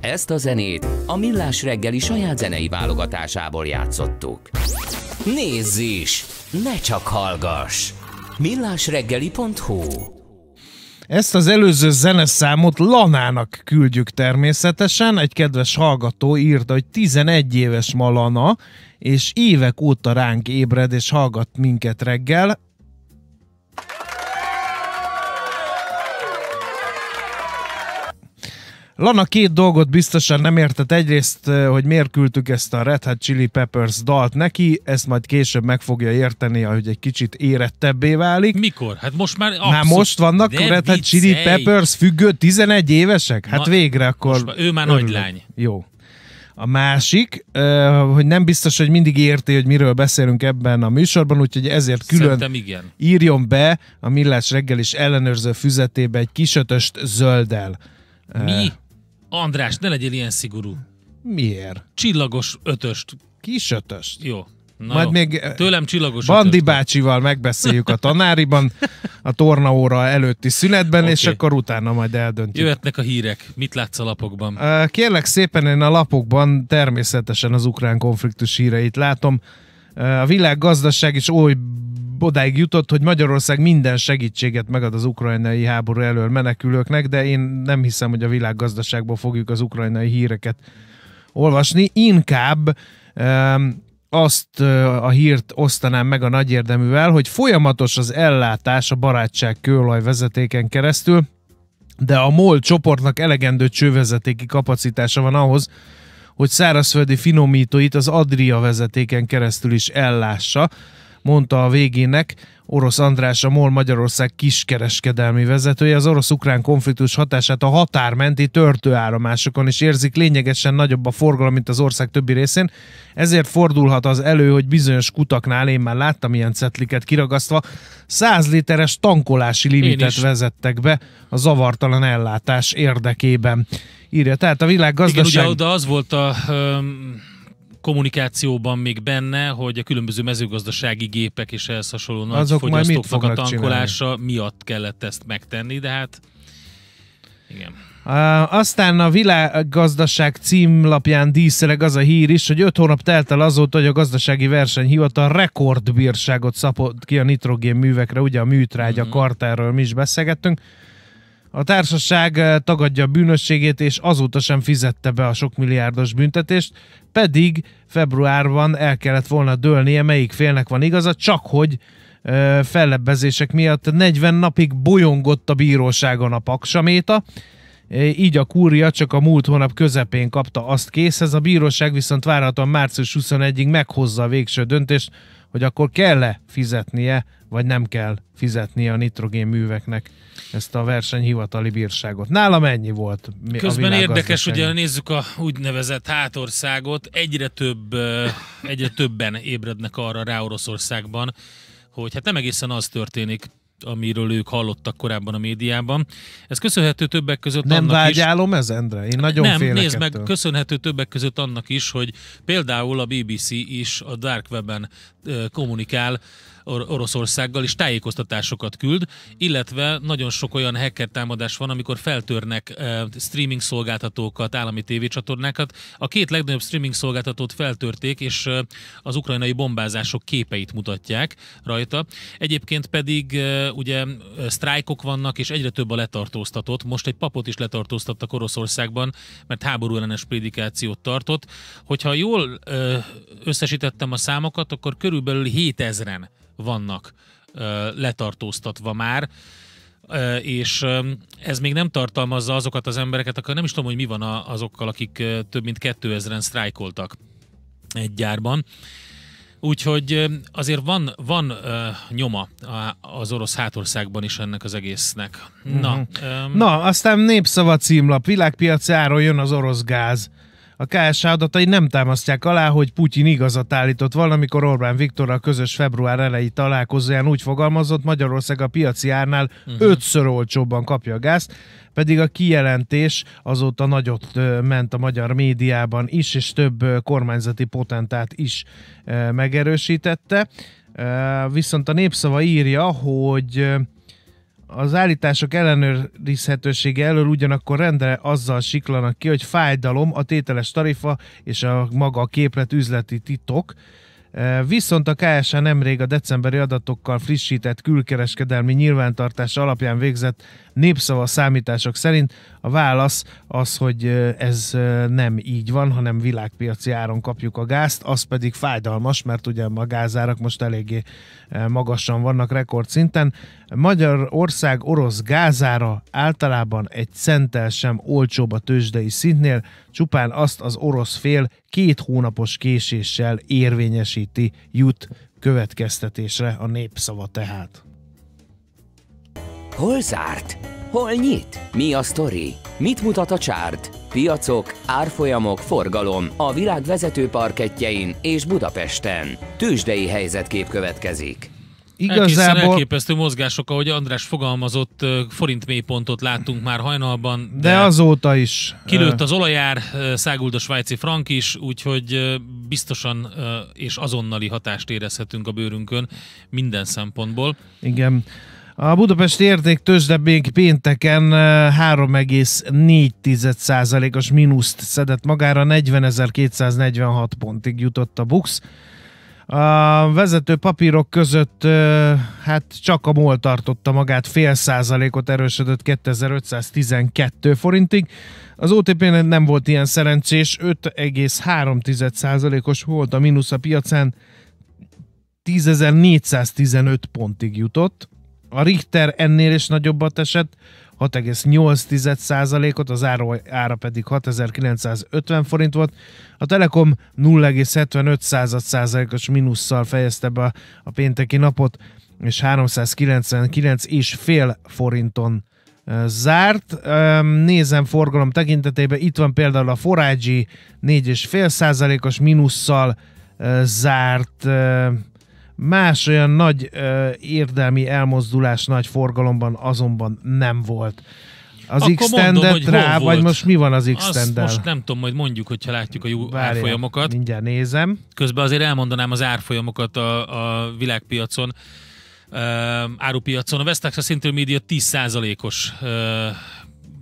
Ezt a zenét a Millás reggeli saját zenei válogatásából játszottuk. Nézz is! Ne csak hallgass! millásreggeli.hu ezt az előző zeneszámot Lanának küldjük természetesen. Egy kedves hallgató írta, hogy 11 éves ma Lana, és évek óta ránk ébred és hallgat minket reggel. Lana két dolgot biztosan nem értett. Egyrészt, eh, hogy miért küldtük ezt a Red Hot Chili Peppers dalt neki, ezt majd később meg fogja érteni, hogy egy kicsit érettebbé válik. Mikor? Hát most már abszolút. Már most vannak De Red Hot Chili Peppers függő 11 évesek? Hát Na, végre akkor... Már, ő már örülök. nagylány. Jó. A másik, eh, hogy nem biztos, hogy mindig érti, hogy miről beszélünk ebben a műsorban, úgyhogy ezért külön igen. írjon be a Millás reggel is ellenőrző füzetébe egy kisötöst zöldel. Mi? Eh, András, ne legyél ilyen szigorú. Miért? Csillagos ötöst. Kis ötöst? Jó. Na Majd jó. még eh, Tőlem csillagos Bandi ötöst. bácsival megbeszéljük a tanáriban, a tornaóra előtti szünetben, okay. és akkor utána majd eldöntjük. Jöhetnek a hírek. Mit látsz a lapokban? Kérlek szépen, én a lapokban természetesen az ukrán konfliktus híreit látom. A világ is oly odáig jutott, hogy Magyarország minden segítséget megad az ukrajnai háború elől menekülőknek, de én nem hiszem, hogy a világgazdaságból fogjuk az ukrajnai híreket olvasni. Inkább um, azt a hírt osztanám meg a nagy érdeművel, hogy folyamatos az ellátás a barátság kőolaj vezetéken keresztül, de a MOL csoportnak elegendő csővezetéki kapacitása van ahhoz, hogy szárazföldi finomítóit az Adria vezetéken keresztül is ellássa mondta a végének Orosz András, a MOL Magyarország kiskereskedelmi vezetője. Az orosz-ukrán konfliktus hatását a határmenti törtőállomásokon is érzik, lényegesen nagyobb a forgalom, mint az ország többi részén. Ezért fordulhat az elő, hogy bizonyos kutaknál, én már láttam ilyen cetliket kiragasztva, 100 literes tankolási limitet vezettek be a zavartalan ellátás érdekében. Írja, tehát a világgazdaság... Igen, ugye oda az volt a... Um kommunikációban még benne, hogy a különböző mezőgazdasági gépek és ehhez hasonló nagy Azok fogyasztóknak a tankolása csinálni? miatt kellett ezt megtenni, de hát igen. Uh, aztán a világgazdaság címlapján díszereg az a hír is, hogy öt hónap telt el azóta, hogy a gazdasági versenyhivatal rekordbírságot szapott ki a nitrogén művekre, ugye a műtrágya mm-hmm. kartáról mi is beszélgettünk. A társaság eh, tagadja a bűnösségét, és azóta sem fizette be a sok milliárdos büntetést, pedig februárban el kellett volna dőlnie, melyik félnek van igaza, csak hogy eh, fellebbezések miatt 40 napig bolyongott a bíróságon a paksaméta, eh, így a kúria csak a múlt hónap közepén kapta azt készhez, a bíróság viszont várhatóan március 21-ig meghozza a végső döntést, hogy akkor kell-e fizetnie, vagy nem kell fizetnie a nitrogén műveknek? ezt a versenyhivatali bírságot. Nálam ennyi volt. Közben a érdekes, ugye nézzük a úgynevezett hátországot, egyre, több, egyre többen ébrednek arra rá Oroszországban, hogy hát nem egészen az történik, amiről ők hallottak korábban a médiában. Ez köszönhető többek között Nem annak vágyálom is... ez, Endre? Én nagyon Nem, félek nézd ettől. meg, köszönhető többek között annak is, hogy például a BBC is a Dark Web-en kommunikál Or- Oroszországgal, is tájékoztatásokat küld, illetve nagyon sok olyan hacker támadás van, amikor feltörnek e, streaming szolgáltatókat, állami tévécsatornákat. A két legnagyobb streaming szolgáltatót feltörték, és e, az ukrajnai bombázások képeit mutatják rajta. Egyébként pedig e, ugye sztrájkok vannak, és egyre több a letartóztatott. Most egy papot is letartóztattak Oroszországban, mert háború ellenes prédikációt tartott. Hogyha jól e, összesítettem a számokat, akkor körülbelül 7000-en vannak letartóztatva már, és ez még nem tartalmazza azokat az embereket, akkor nem is tudom, hogy mi van azokkal, akik több mint 2000-en sztrájkoltak egy gyárban. Úgyhogy azért van, van nyoma az orosz hátországban is ennek az egésznek. Na, uh-huh. um, Na aztán népszava címlap, világpiaci áron jön az orosz gáz. A KSH adatai nem támasztják alá, hogy Putyin igazat állított valamikor Orbán Viktor a közös február elejé találkozóján úgy fogalmazott, Magyarország a piaci árnál uh-huh. ötször olcsóbban kapja a gázt, pedig a kijelentés azóta nagyot ment a magyar médiában is, és több kormányzati potentát is megerősítette. Viszont a népszava írja, hogy az állítások ellenőrizhetősége elől ugyanakkor rendre azzal siklanak ki, hogy fájdalom, a tételes tarifa és a maga a képlet üzleti titok, e, Viszont a KSA nemrég a decemberi adatokkal frissített külkereskedelmi nyilvántartás alapján végzett népszava számítások szerint a válasz az, hogy e, ez e, nem így van, hanem világpiaci áron kapjuk a gázt, az pedig fájdalmas, mert ugye a gázárak most eléggé magasan vannak rekordszinten. Magyarország orosz gázára általában egy centel sem olcsóbb a tőzsdei szintnél, csupán azt az orosz fél két hónapos késéssel érvényesíti, jut következtetésre a népszava tehát. Hol zárt? Hol nyit? Mi a sztori? Mit mutat a csárt? Piacok, árfolyamok, forgalom a világ vezető parketjein és Budapesten. Tőzsdei helyzetkép következik. Igazából... elképesztő mozgások, ahogy András fogalmazott, forint mélypontot láttunk már hajnalban. De, de azóta is. Kilőtt az olajár, száguld a svájci frank is, úgyhogy biztosan és azonnali hatást érezhetünk a bőrünkön minden szempontból. Igen. A Budapesti érték még pénteken 3,4%-os mínuszt szedett magára, 40.246 pontig jutott a BUX. A vezető papírok között hát csak a MOL tartotta magát, fél százalékot erősödött 2512 forintig. Az otp nem volt ilyen szerencsés, 5,3 százalékos volt a mínusz a piacán, 10.415 pontig jutott. A Richter ennél is nagyobbat esett, 6,8%-ot, az ára, ára pedig 6950 forint volt. A Telekom 0,75%-os mínusszal fejezte be a pénteki napot, és 399 és fél forinton zárt. Nézem forgalom tekintetében, itt van például a Forágyi 4,5%-os mínusszal zárt Más olyan nagy ö, érdemi elmozdulás nagy forgalomban azonban nem volt. Az x rá, vagy most mi van az x Most nem tudom, majd mondjuk, hogyha látjuk a jó Várjál, árfolyamokat. Mindjárt nézem. Közben azért elmondanám az árfolyamokat a, a világpiacon, uh, árupiacon. A West Texas Intermediate 10%-os uh,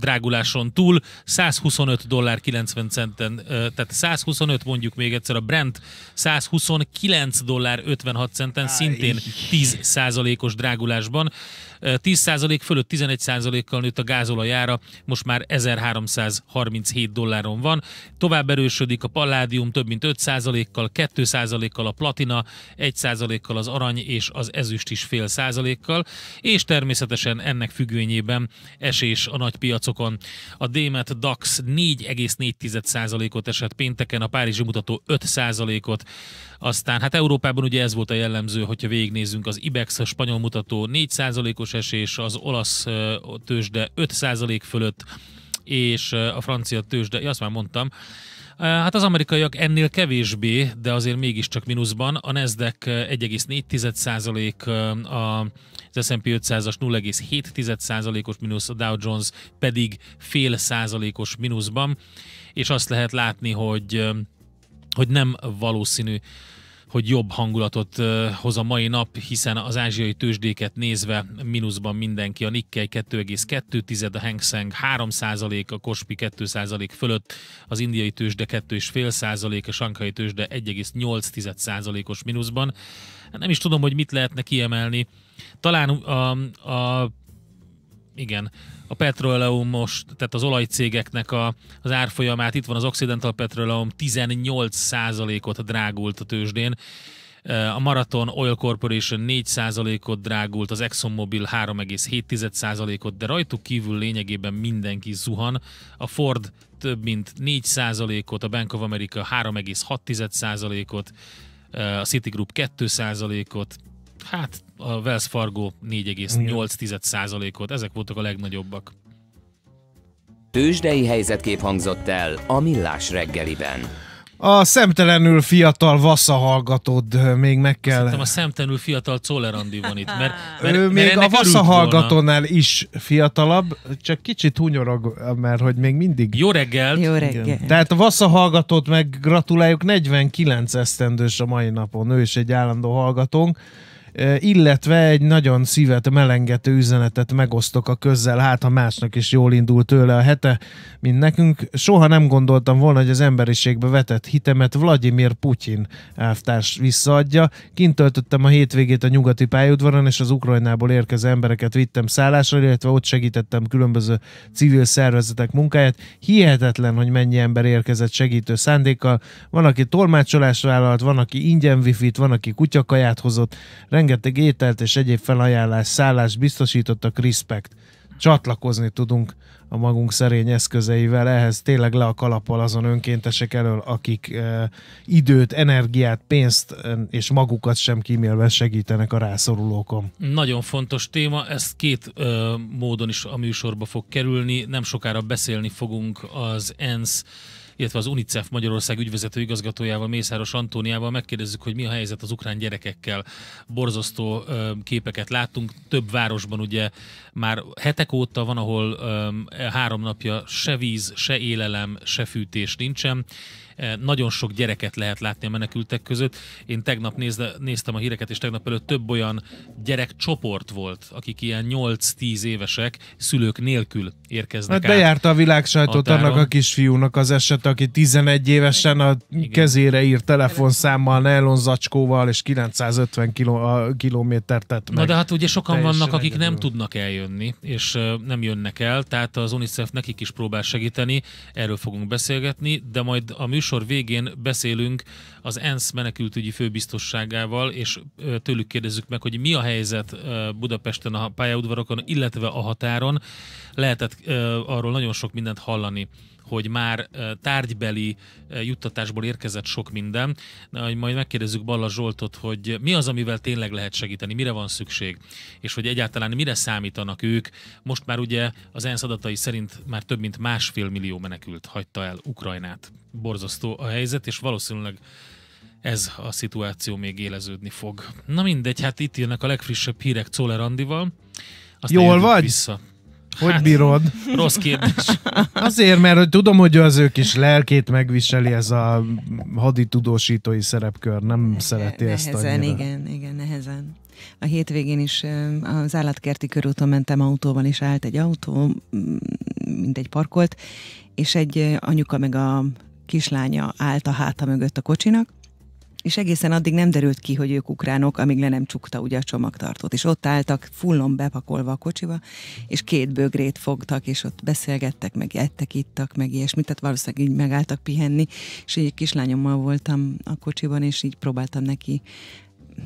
dráguláson túl 125 dollár 90 centen, tehát 125 mondjuk még egyszer a Brent 129 dollár 56 centen, szintén 10 százalékos drágulásban. 10% százalék fölött 11 százalékkal nőtt a gázolajára, most már 1337 dolláron van. Tovább erősödik a palládium több mint 5 százalékkal, 2 százalékkal a platina, 1 százalékkal az arany és az ezüst is fél százalékkal, és természetesen ennek függvényében esés a nagy piacon piacokon. A DÉMET DAX 4,4%-ot esett pénteken, a Párizsi mutató 5%-ot, aztán hát Európában ugye ez volt a jellemző, hogyha végignézzünk az IBEX, a spanyol mutató 4%-os esés, az olasz tőzsde 5% fölött, és a francia tőzsde, azt már mondtam, Hát az amerikaiak ennél kevésbé, de azért mégiscsak mínuszban. A Nasdaq 1,4 a az S&P 500-as 0,7%-os mínusz, a Dow Jones pedig fél százalékos mínuszban, és azt lehet látni, hogy, hogy nem valószínű, hogy jobb hangulatot hoz a mai nap, hiszen az ázsiai tőzsdéket nézve mínuszban mindenki, a Nikkei 2,2, a Hang Seng 3 a Kospi 2 fölött, az indiai tőzsde 2,5 a sankai tőzsde 1,8 os mínuszban. Nem is tudom, hogy mit lehetne kiemelni. Talán a, a igen, a most, tehát az olajcégeknek a, az árfolyamát, itt van az Occidental Petroleum 18%-ot drágult a tőzsdén, a Marathon Oil Corporation 4%-ot drágult, az ExxonMobil 3,7%-ot, de rajtuk kívül lényegében mindenki zuhan. A Ford több mint 4%-ot, a Bank of America 3,6%-ot, a Citigroup 2%-ot, Hát a Wells Fargo 4,8%-ot, ezek voltak a legnagyobbak. Tőzsdei helyzetkép hangzott el a Millás reggeliben. A szemtelenül fiatal vassa hallgatod még meg kell. Szerintem a szemtelenül fiatal Czollerandi van itt. Mert, mert, ő mert még a vassa hallgatónál is fiatalabb, csak kicsit hunyorog, mert hogy még mindig. Jó reggelt! Jó reggelt! Tehát a vassa hallgatót meg gratuláljuk, 49 esztendős a mai napon, ő is egy állandó hallgatónk illetve egy nagyon szívet melengető üzenetet megosztok a közzel, hát ha másnak is jól indult tőle a hete, mint nekünk. Soha nem gondoltam volna, hogy az emberiségbe vetett hitemet Vladimir Putyin elvtárs visszaadja. Kint töltöttem a hétvégét a nyugati pályaudvaron, és az Ukrajnából érkező embereket vittem szállásra, illetve ott segítettem különböző civil szervezetek munkáját. Hihetetlen, hogy mennyi ember érkezett segítő szándékkal. Van, aki tolmácsolásra vállalt, van, aki ingyen wifi-t, van, aki kutyakaját hozott rengeteg ételt és egyéb felajánlás, szállást biztosítottak Respect. Csatlakozni tudunk a magunk szerény eszközeivel, ehhez tényleg le a kalappal azon önkéntesek elől, akik e, időt, energiát, pénzt e, és magukat sem kímélve segítenek a rászorulókon. Nagyon fontos téma, ez két e, módon is a műsorba fog kerülni, nem sokára beszélni fogunk az ENSZ illetve az UNICEF Magyarország ügyvezető igazgatójával, Mészáros Antóniával megkérdezzük, hogy mi a helyzet az ukrán gyerekekkel. Borzasztó képeket láttunk, több városban ugye már hetek óta van, ahol három napja se víz, se élelem, se fűtés nincsen Eh, nagyon sok gyereket lehet látni a menekültek között. Én tegnap nézde, néztem a híreket, és tegnap előtt több olyan gyerekcsoport volt, akik ilyen 8-10 évesek szülők nélkül érkeznek hát bejárta a világ sajtót a annak a kisfiúnak az eset, aki 11 évesen a Igen. kezére ír telefonszámmal, nylon zacskóval, és 950 kiló, kilométert tett meg. Na de hát ugye sokan vannak, akik egyedül. nem tudnak eljönni, és nem jönnek el, tehát az UNICEF nekik is próbál segíteni, erről fogunk beszélgetni, de majd a műsor műsor végén beszélünk az ENSZ menekültügyi főbiztosságával, és tőlük kérdezzük meg, hogy mi a helyzet Budapesten a pályaudvarokon, illetve a határon. Lehetett arról nagyon sok mindent hallani hogy már tárgybeli juttatásból érkezett sok minden. Majd megkérdezzük Balla Zsoltot, hogy mi az, amivel tényleg lehet segíteni, mire van szükség, és hogy egyáltalán mire számítanak ők. Most már ugye az ENSZ adatai szerint már több mint másfél millió menekült hagyta el Ukrajnát. Borzasztó a helyzet, és valószínűleg ez a szituáció még éleződni fog. Na mindegy, hát itt jönnek a legfrissebb hírek Czoller Andival. Aztán Jól vagy? Vissza. Hogy hát, bírod? Rossz kérdés. Azért, mert hogy tudom, hogy az ő kis lelkét megviseli ez a haditudósítói szerepkör, nem ne, szereti nehezen, ezt annyira. igen, igen, nehezen. A hétvégén is az állatkerti körúton mentem autóval, és állt egy autó, mint egy parkolt, és egy anyuka meg a kislánya állt a háta mögött a kocsinak, és egészen addig nem derült ki, hogy ők ukránok, amíg le nem csukta ugye a csomagtartót. És ott álltak fullon bepakolva a kocsiba, és két bögrét fogtak, és ott beszélgettek, meg ettek, ittak, meg ilyesmit, tehát valószínűleg így megálltak pihenni. És így kislányommal voltam a kocsiban, és így próbáltam neki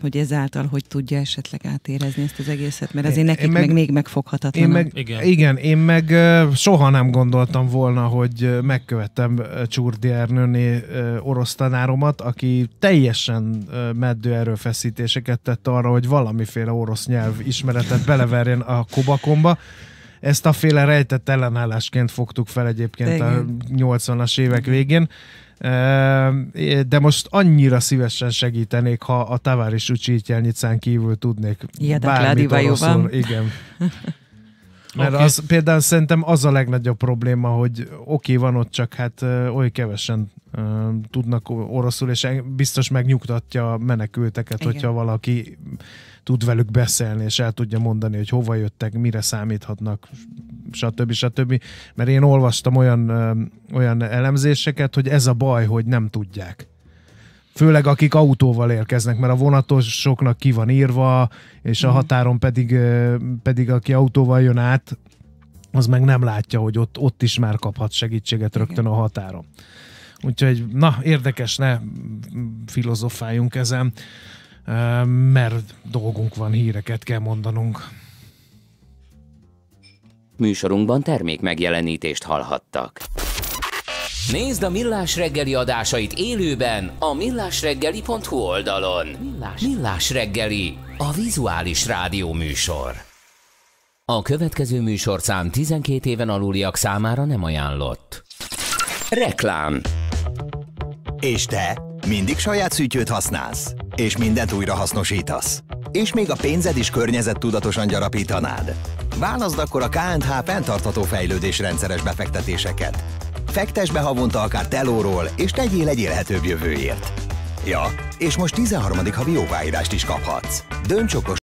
hogy ezáltal hogy tudja esetleg átérezni ezt az egészet, mert azért nekik én meg, meg még megfoghatatlan. Én meg, igen. igen, én meg soha nem gondoltam volna, hogy megkövettem Csurdi Ernőné orosz tanáromat, aki teljesen meddő erőfeszítéseket tett arra, hogy valamiféle orosz nyelv ismeretet beleverjen a kobakomba. Ezt a féle rejtett ellenállásként fogtuk fel egyébként a 80-as évek végén. Ehm, de most annyira szívesen segítenék, ha a Tavares Ucsítjelnyicán kívül tudnék Ilyetek bármit oroszul. Igen. Mert okay. az, például szerintem az a legnagyobb probléma, hogy oké, okay, van ott, csak hát oly kevesen ö, tudnak oroszul, és biztos megnyugtatja a menekülteket, Igen. hogyha valaki tud velük beszélni, és el tudja mondani, hogy hova jöttek, mire számíthatnak, stb. stb. Mert én olvastam olyan, olyan elemzéseket, hogy ez a baj, hogy nem tudják. Főleg akik autóval érkeznek, mert a vonatosoknak ki van írva, és a mhm. határon pedig, pedig aki autóval jön át, az meg nem látja, hogy ott, ott is már kaphat segítséget rögtön a határon. Úgyhogy, na, érdekes, ne filozofáljunk ezen, mert dolgunk van, híreket kell mondanunk. Műsorunkban termék megjelenítést hallhattak. Nézd a Millás reggeli adásait élőben a millásreggeli.hu oldalon. Millás. Millás reggeli, a vizuális rádió műsor. A következő műsorszám 12 éven aluliak számára nem ajánlott. Reklám És te mindig saját szűtjőt használsz, és mindent újra hasznosítasz. És még a pénzed is környezettudatosan gyarapítanád. Válaszd akkor a KNH fenntartható fejlődés rendszeres befektetéseket. Fektes be havonta akár telóról, és tegyél egy élhetőbb jövőért. Ja, és most 13. havi jóváírást is kaphatsz. Dönts okos